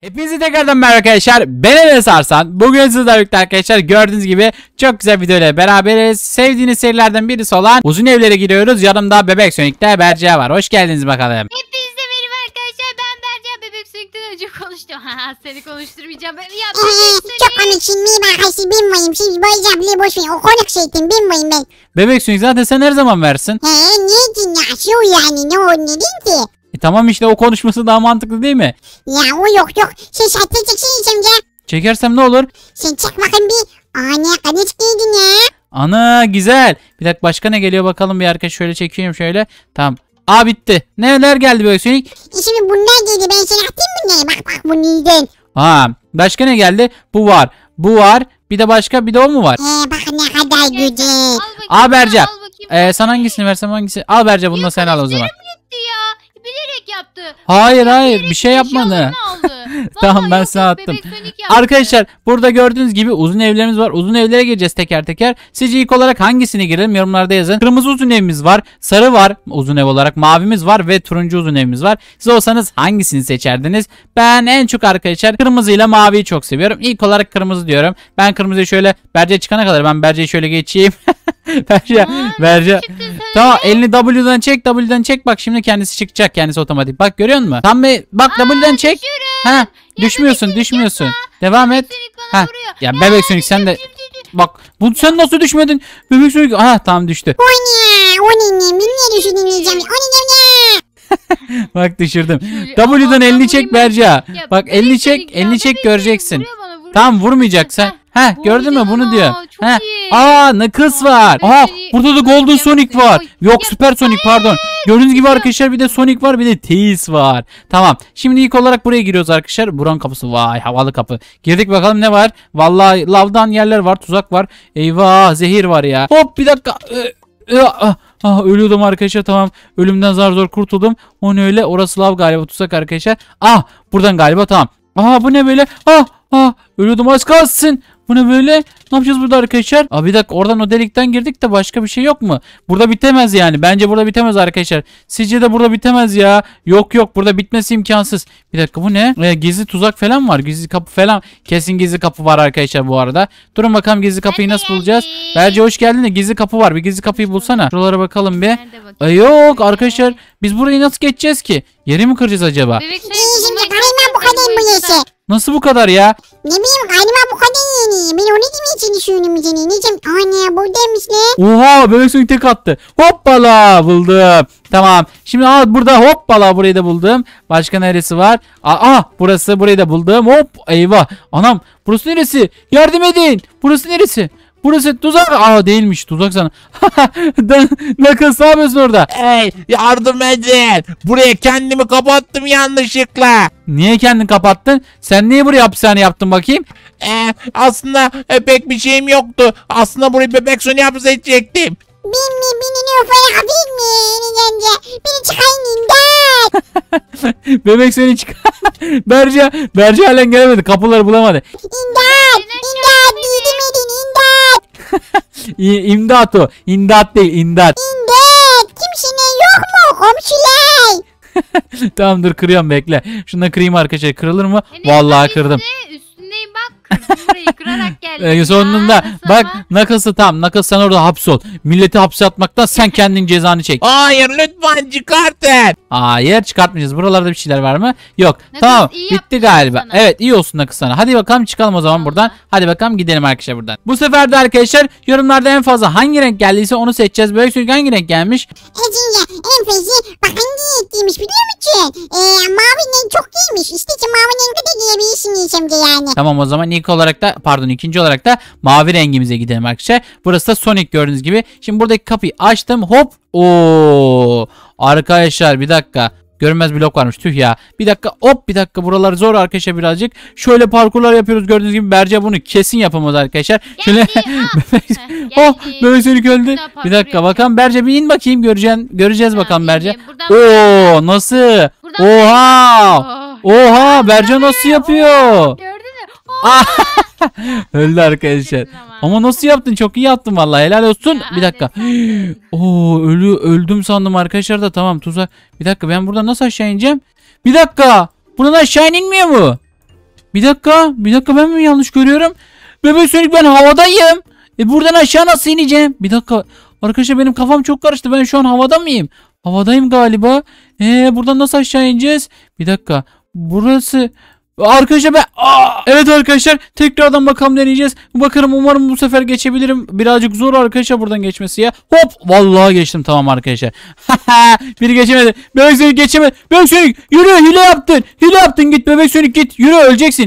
Hepinizi tekrardan merhaba arkadaşlar. Ben Enes Arsan. Bugün sizlerle birlikte arkadaşlar gördüğünüz gibi çok güzel video ile beraberiz. Sevdiğiniz serilerden birisi olan Uzun Evlere giriyoruz. Yanımda Bebek Sönük'te Berce var. Hoş geldiniz bakalım. Hepinize merhaba arkadaşlar. Ben Berce Bebek Sönük'ten önce konuştum. seni konuşturmayacağım. ya Bebek Sönük. Çok konuşayım mi ben haysi bin bayım. Şimdi bayacağım bile boş O konuk şeytin bin ben. Bebek Sönük zaten sen her zaman versin. He niye dinliyorsun yani ne o ne ki? E tamam işte o konuşması daha mantıklı değil mi? Ya o yok yok. Sen saatte çeksin amca. Çekersem ne olur? Sen çek bakayım bir. ana ne kadar iyiydin ya. Ana güzel. Bir dakika başka ne geliyor bakalım bir arkadaş şöyle çekeyim şöyle. Tamam. Aa bitti. Neler geldi böyle senin? E şimdi bunlar geldi. Ben sana atayım bunları. Bak bak bu neyden. Ha başka ne geldi? Bu var. Bu var. Bir de başka bir de o mu var? Ee bak ne kadar güzel. Al bakayım, Aa Berca. al ee, bakayım. Ee, sana hangisini versem hangisi? Al Berca bunu da sen al o zaman. Yukarı bilerek yaptı. Hayır hayır bir şey yapmadı. tamam ben size attım. Arkadaşlar burada gördüğünüz gibi uzun evlerimiz var. Uzun evlere gireceğiz teker teker. Sizce ilk olarak hangisine girelim yorumlarda yazın. Kırmızı uzun evimiz var. Sarı var uzun ev olarak. Mavimiz var ve turuncu uzun evimiz var. Siz olsanız hangisini seçerdiniz? Ben en çok arkadaşlar kırmızıyla maviyi çok seviyorum. İlk olarak kırmızı diyorum. Ben kırmızıyı şöyle berce çıkana kadar ben berceyi şöyle geçeyim. Berca, Berca. Tamam elini W'dan çek W'dan çek bak şimdi kendisi çıkacak kendisi otomatik. Bak görüyor musun? Tam bir bak Aa, W'dan çek. Ha düşmüyorsun düşmüyorsun. Devam et. Ha ya bebek sönük sen de bak bu sen nasıl düşmedin? Bebek sönük ha tamam düştü. O ne? O ne? Bak düşürdüm. W'dan elini çek Berca. Bak elini çek, elini çek göreceksin. Tam vurmayacaksın Heh gördün mü bunu diyor. Çok Aa nakıs Aa, var. Aa burada da Golden Sonic var. Yok Super Sonic pardon. Gördüğünüz gibi arkadaşlar bir de Sonic var bir de Tails var. Tamam. Şimdi ilk olarak buraya giriyoruz arkadaşlar. Buran kapısı. Vay havalı kapı. Girdik bakalım ne var? Vallahi lavdan yerler var. Tuzak var. Eyvah zehir var ya. Hop bir dakika. Ee, e, ah, ah, ah, ölüyordum arkadaşlar tamam. Ölümden zar zor kurtuldum. O ne öyle? Orası lav galiba tuzak arkadaşlar. Ah buradan galiba tamam. Aha bu ne böyle? Ah ah ölüyordum az kalsın. Bu ne böyle? Ne yapacağız burada arkadaşlar? Aa bir dakika oradan o delikten girdik de başka bir şey yok mu? Burada bitemez yani. Bence burada bitemez arkadaşlar. Sizce de burada bitemez ya. Yok yok burada bitmesi imkansız. Bir dakika bu ne? Ee, gizli tuzak falan var. Gizli kapı falan. Kesin gizli kapı var arkadaşlar bu arada. Durun bakalım gizli kapıyı nasıl bulacağız? Berce hoş geldin de gizli kapı var. Bir gizli kapıyı bulsana. Şuralara bakalım bir. Ee, yok arkadaşlar biz burayı nasıl geçeceğiz ki? Yeri mi kıracağız acaba? Bebek, Nasıl bu kadar ya? Ne bileyim galiba bu kadar ben onu demeye çalışıyorum seni. Necim anne buradaymış ne? Oha bebek suyu tek attı. Hoppala buldum. Tamam. Şimdi al burada hoppala burayı da buldum. Başka neresi var? Aa burası burayı da buldum. Hop eyvah. Anam burası neresi? Yardım edin. Burası neresi? Burası tuzak. Aa değilmiş tuzak sana. Nakıl ne yapıyorsun orada? Hey yardım edin. Buraya kendimi kapattım yanlışlıkla. Niye kendini kapattın? Sen niye buraya hapishane yaptın bakayım? Ee, aslında e, pek bir şeyim yoktu. Aslında burayı bebek sonu yapıp edecektim. Beni beni ne ufaya kapayım mı? Yenge beni çıkayım imdat. Bebek seni çık. Berca, Berca halen gelemedi. Kapıları bulamadı. İmdat imdat değilim edin imdat. İ- İmdat o. İmdat değil, indat. İmdat Kimsinin yok mu komşular? Tamam dur kırıyorum bekle. Şunu kırayım arkadaşlar. Kırılır mı? E, Vallahi kırdım kırarak geldim ee, Sonunda nasıl bak ama? tam Knuckles sen orada hapsol. Milleti hapse atmaktan sen kendin cezanı çek. Hayır lütfen çıkartın. Hayır çıkartmayacağız. Buralarda bir şeyler var mı? Yok. Knuckles, tamam bitti galiba. sana. Evet iyi olsun Knuckles sana. Hadi bakalım çıkalım o zaman buradan. Hadi bakalım gidelim arkadaşlar buradan. Bu sefer de arkadaşlar yorumlarda en fazla hangi renk geldiyse onu seçeceğiz. Böyle sürük hangi renk gelmiş? Ecin en feci bakan giyetliymiş biliyor musun? Ee, mavi renk çok giymiş. İşte ki mavi rengi de giyebilirsiniz şimdi yani. Tamam o zaman ilk olarak da pardon ikinci olarak da mavi rengimize gidelim arkadaşlar. Burası da Sonic gördüğünüz gibi. Şimdi buradaki kapıyı açtım hop. Oo. Arkadaşlar bir dakika. Görünmez blok varmış tüh ya. Bir dakika hop bir dakika buralar zor arkadaşlar birazcık. Şöyle parkurlar yapıyoruz gördüğünüz gibi Berce bunu kesin yapamaz arkadaşlar. Şöyle bebek oh bebek seni öldü. Bir dakika bakalım Berce bir in bakayım göreceğim göreceğiz bakalım Berce. Oo nasıl? Oha! Oha Berce nasıl yapıyor? Öldü arkadaşlar. Ama nasıl yaptın? Çok iyi yaptın vallahi. Helal olsun. Ya, bir dakika. Oo ölü öldüm sandım arkadaşlar da tamam tuzak. Bir dakika ben buradan nasıl aşağı ineceğim? Bir dakika. Buradan aşağı inmiyor mu? Bir dakika. Bir dakika ben mi yanlış görüyorum? bebeğim Sonic ben havadayım. E buradan aşağı nasıl ineceğim? Bir dakika. Arkadaşlar benim kafam çok karıştı. Ben şu an havada mıyım? Havadayım galiba. Eee buradan nasıl aşağı ineceğiz? Bir dakika. Burası Arkadaşlar ben Aa! Evet arkadaşlar tekrardan bakalım deneyeceğiz. Bakarım umarım bu sefer geçebilirim. Birazcık zor arkadaşlar buradan geçmesi ya. Hop vallahi geçtim tamam arkadaşlar. Biri geçemedi. Bebek Sönük geçemedi. Bebek Sönük yürü hile yaptın. Hile yaptın git Bebek Sönük git. Yürü öleceksin.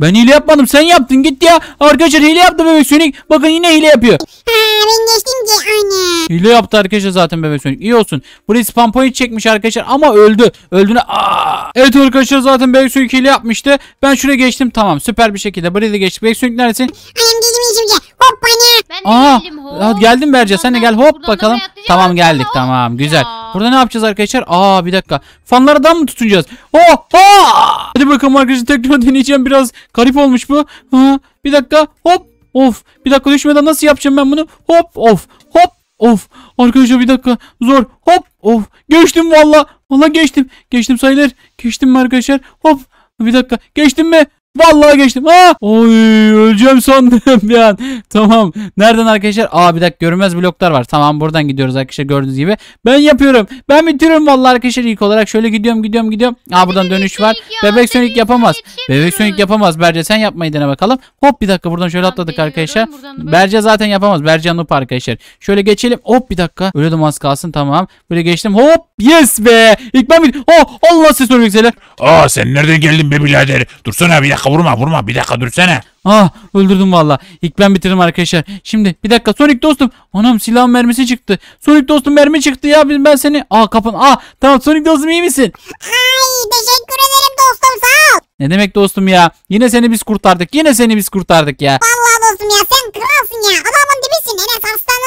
Ben hile yapmadım sen yaptın git ya. Arkadaşlar hile yaptı bebek Sonic. Bakın yine hile yapıyor. Ha ben Hile yaptı arkadaşlar zaten bebek Sonic. İyi olsun. Burayı spam point çekmiş arkadaşlar ama öldü. Öldüğüne aa. Evet arkadaşlar zaten bebek Sonic hile yapmıştı. Ben şuraya geçtim tamam süper bir şekilde. burayı da geçtim Bebek Sonic neredesin? Annem dedim şimdi. Hoppana. Ben Aa, geldim hop. geldim Berca sen de gel hop Buradan bakalım. Tamam geldik Hop. tamam güzel. Ya. Burada ne yapacağız arkadaşlar? Aa bir dakika. fanları da mı tutunacağız? Oh, oh! Hadi bakalım arkadaşlar tekrar deneyeceğim biraz. Garip olmuş bu. Ha, bir dakika hop. Of bir dakika düşmeden nasıl yapacağım ben bunu? Hop of hop of. Arkadaşlar bir dakika zor hop of. Geçtim valla. Valla geçtim. Geçtim sayılır. Geçtim mi arkadaşlar? Hop. Bir dakika geçtim mi? Vallahi geçtim. Ha! Oy öleceğim sandım bir an. Tamam. Nereden arkadaşlar? Aa bir dakika görünmez bloklar var. Tamam buradan gidiyoruz arkadaşlar gördüğünüz gibi. Ben yapıyorum. Ben bitiriyorum vallahi arkadaşlar ilk olarak. Şöyle gidiyorum gidiyorum gidiyorum. Aa buradan dönüş var. Bebek Sonic yapamaz. Bebek Sonic yapamaz. Berce sen yapmayı dene bakalım. Hop bir dakika buradan şöyle atladık arkadaşlar. Berce zaten yapamaz. Berce noob arkadaşlar. Şöyle geçelim. Hop bir dakika. Ölüyordum az kalsın tamam. Böyle geçtim. Hop yes be. İlk ben bir. Oh Allah ses vermek Aa sen nereden geldin be birader? Dursana bir dakika dakika vurma vurma bir dakika dursene. Ah öldürdüm valla. İlk ben bitiririm arkadaşlar. Şimdi bir dakika Sonic dostum. Anam silah mermisi çıktı. Sonic dostum mermi çıktı ya ben seni. Aa kapın. Aa tamam Sonic dostum iyi misin? Ay teşekkür ederim dostum sağ ol. Ne demek dostum ya. Yine seni biz kurtardık. Yine seni biz kurtardık ya. Vallahi dostum ya sen kralsın ya. Adam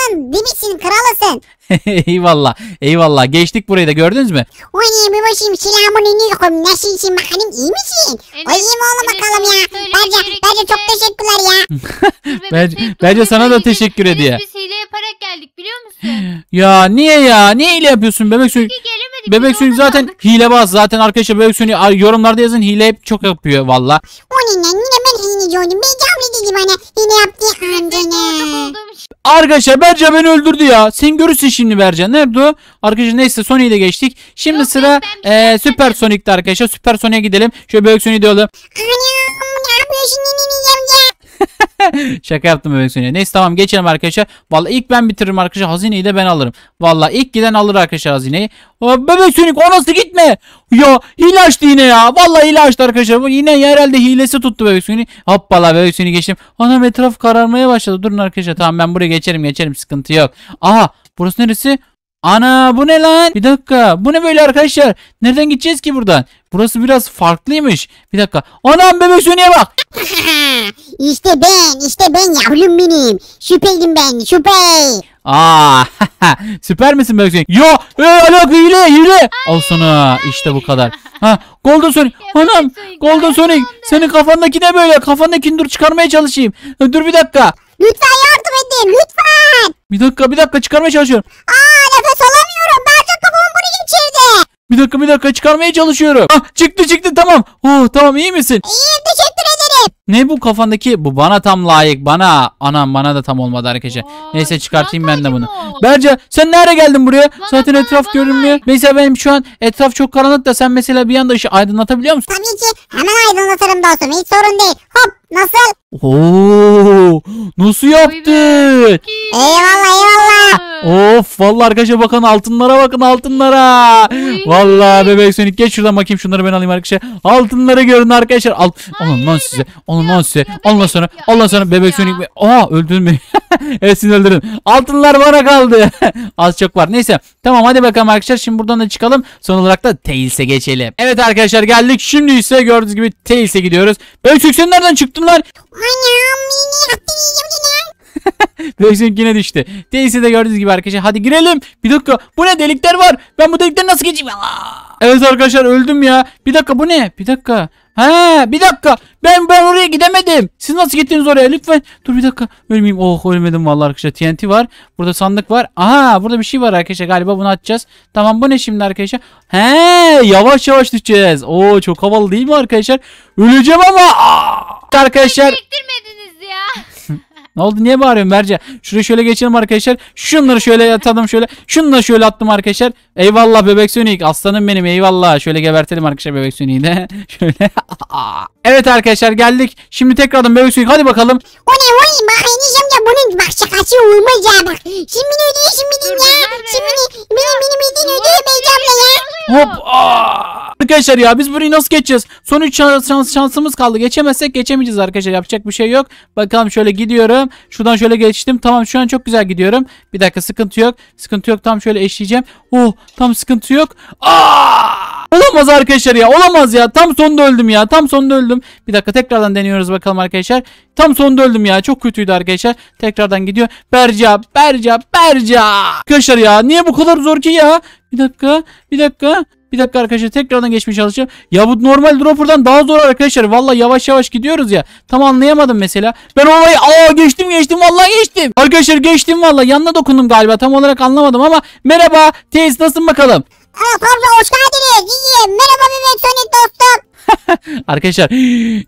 kralım dibisin kralısın. eyvallah eyvallah geçtik burayı da gördünüz mü? O ne bir başım selamun aleyküm nasılsın bakalım iyi misin? Evet, Oyayım oğlum bakalım ya. Bence, bence çok teşekkürler ya. bence, bence sana da teşekkür ediyor. Biz hile yaparak geldik biliyor musun? Ya niye ya? Niye hile yapıyorsun bebek sönük? Bebek sönük zaten hilebaz. Zaten arkadaşlar bebek sönük yorumlarda yazın hile hep çok yapıyor valla. O ne lan yine ben hileci oldum. Ben camlı dedim bana hile yaptığı amcana. Arkadaşlar Berce beni öldürdü ya. Sen görürsün şimdi Berce Nerede o? Arkadaşlar neyse Sony'yi de geçtik. Şimdi Yok, sıra ben, ben e, Süper Sonic'te arkadaşlar. Süper Sonic'e gidelim. Şöyle Büyük Sonic'e de Şaka yaptım bebek sönüyor. Neyse tamam geçelim arkadaşlar. vallahi ilk ben bitiririm arkadaşlar. Hazineyi de ben alırım. vallahi ilk giden alır arkadaşlar hazineyi. Aa, bebek sönük o nasıl gitme. Ya hile açtı yine ya. vallahi hile açtı arkadaşlar. Bu yine herhalde hilesi tuttu bebek sönük. Hoppala bebek sönük geçtim. Anam etraf kararmaya başladı. Durun arkadaşlar tamam ben buraya geçerim geçerim sıkıntı yok. Aha burası neresi? Ana bu ne lan? Bir dakika. Bu ne böyle arkadaşlar? Nereden gideceğiz ki buradan? Burası biraz farklıymış. Bir dakika. Anam bebek Soni'ye bak. İşte ben. işte ben yavrum benim. Süperim ben. Süper. Aa, süper misin Berksin? Yo, e, alo hile hile. Al sana işte bu kadar. Ha, Golden Sonic. hanım, Golden Sonic. Senin kafandaki ne böyle? Kafandaki dur çıkarmaya çalışayım. E, dur bir dakika. Lütfen yardım edin, lütfen. Bir dakika, bir dakika çıkarmaya çalışıyorum. Aa, nefes alamıyorum. Berksin kafamı bunu geçirdi. Bir dakika, bir dakika çıkarmaya çalışıyorum. Ha, ah, çıktı çıktı tamam. Oh, tamam iyi misin? İyiyim teşekkür ne bu kafandaki? Bu bana tam layık. Bana. Anam bana da tam olmadı arkadaşlar. Vay, Neyse çıkartayım ben de bunu. Ol. Berce sen nerede geldin buraya? Bana, Zaten bana, etraf bana. görünmüyor. Mesela benim şu an etraf çok karanlık da sen mesela bir anda ışığı aydınlatabiliyor musun? Tabii ki. Hemen aydınlatırım dostum. Hiç sorun değil. Hop nasıl? Oo, nasıl yaptın? Eyvallah eyvallah. Of vallahi arkadaşlar bakın altınlara bakın altınlara. Vallahi bebek Sonic geç şuradan bakayım şunları ben alayım arkadaşlar. Altınları görün arkadaşlar. Alt onun lan size. Onun lan size. Ondan sonra ondan sonra bebek Sonic ve aa öldürdün beni. evet öldürdüm. Altınlar bana kaldı. Az çok var. Neyse tamam hadi bakalım arkadaşlar şimdi buradan da çıkalım. Son olarak da Tails'e geçelim. Evet arkadaşlar geldik. Şimdi ise gördüğünüz gibi Tails'e gidiyoruz. Bebek Sonic nereden çıktın lan? Anam beni attı Beysunkine düştü. Değilse de gördüğünüz gibi arkadaşlar. Hadi girelim. Bir dakika. Bu ne delikler var. Ben bu delikleri nasıl geçeyim? Evet arkadaşlar öldüm ya. Bir dakika bu ne? Bir dakika. Ha bir dakika. Ben ben oraya gidemedim. Siz nasıl gittiniz oraya lütfen? Dur bir dakika. Ölmeyeyim. Oh ölmedim vallahi arkadaşlar. TNT var. Burada sandık var. Aha burada bir şey var arkadaşlar. Galiba bunu açacağız. Tamam bu ne şimdi arkadaşlar? He yavaş yavaş düşeceğiz. Oo çok havalı değil mi arkadaşlar? Öleceğim ama. Aa! Arkadaşlar. Çektirmediniz ya. Ne oldu? Niye bağırıyorsun Berce? Şurayı şöyle geçelim arkadaşlar. Şunları şöyle atalım şöyle. Şunları şöyle attım arkadaşlar. Eyvallah bebek sönük. Aslanım benim eyvallah. Şöyle gebertelim arkadaşlar bebek sönüğü de. şöyle. Evet arkadaşlar geldik. Şimdi tekrardan böyle suyu. Hadi bakalım. O ne o ne? Bak Enis amca bunun bak şakası olmaz ya bak. Şimdi ne ödüyor şimdi ne ya? Şimdi ne? Beni beni ödüyor ödüyor Beyci abla ya. Hop. Aa. Arkadaşlar ya biz burayı nasıl geçeceğiz? Son 3 şans, şans, şansımız kaldı. Geçemezsek geçemeyeceğiz arkadaşlar. Yapacak bir şey yok. Bakalım şöyle gidiyorum. Şuradan şöyle geçtim. Tamam şu an çok güzel gidiyorum. Bir dakika sıkıntı yok. Sıkıntı yok. Tam şöyle eşleyeceğim. Oh tam sıkıntı yok. Aa! Olamaz arkadaşlar ya olamaz ya. Tam sonda öldüm ya. Tam sonda öldüm. Bir dakika tekrardan deniyoruz bakalım arkadaşlar. Tam sonda öldüm ya. Çok kötüydü arkadaşlar. Tekrardan gidiyor. Berca Berca Berca. Arkadaşlar ya niye bu kadar zor ki ya? Bir dakika bir dakika. Bir dakika arkadaşlar tekrardan geçmeye çalışacağım. Ya bu normal dropper'dan daha zor arkadaşlar. Valla yavaş yavaş gidiyoruz ya. Tam anlayamadım mesela. Ben olayı aa geçtim geçtim valla geçtim. Arkadaşlar geçtim valla yanına dokundum galiba. Tam olarak anlamadım ama merhaba Teis nasılsın bakalım. Arap amca hoş geldiniz. Merhaba Mehmet Sonic dostum. arkadaşlar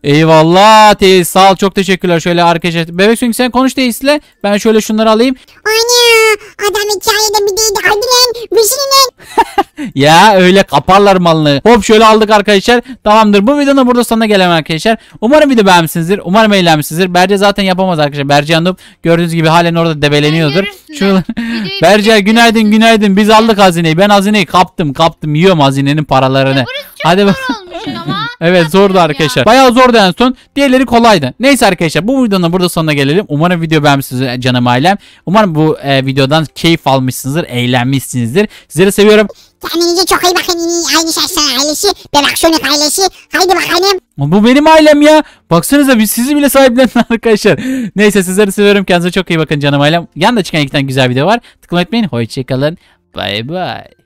eyvallah teyze sağ ol çok teşekkürler şöyle arkadaşlar. Bebek Sonic sen konuş teyze ben şöyle şunları alayım. Ana adam hikayede bir değil. Hadi lan. Bişinin. Şey ya öyle kaparlar malını. Hop şöyle aldık arkadaşlar. Tamamdır. Bu videonun burada sonuna gelelim arkadaşlar. Umarım video beğenmişsinizdir. Umarım eğlenmişsinizdir. Berce zaten yapamaz arkadaşlar. Berce yanıp gördüğünüz gibi halen orada debeleniyordur. Şu... Berce günaydın günaydın. Biz aldık hazineyi. Ben hazineyi kaptım kaptım. Yiyorum hazinenin paralarını. Hadi bak. Evet zordu arkadaşlar. Bayağı zordu en son. Diğerleri kolaydı. Neyse arkadaşlar bu videonun burada sonuna gelelim. Umarım video beğenmişsiniz canım ailem. Umarım bu e, videodan keyif almışsınızdır. Eğlenmişsinizdir. Sizleri seviyorum. Kendinize çok iyi bakın. Aynı şahsen şey ailesi. Bebek Sonic ailesi. Haydi bakalım. Bu benim ailem ya. Baksanıza biz sizi bile sahiplenin arkadaşlar. Neyse sizleri seviyorum. Kendinize çok iyi bakın canım ailem. Yanında çıkan iki tane güzel video var. Tıklamayı unutmayın. Hoşçakalın. Bay bay.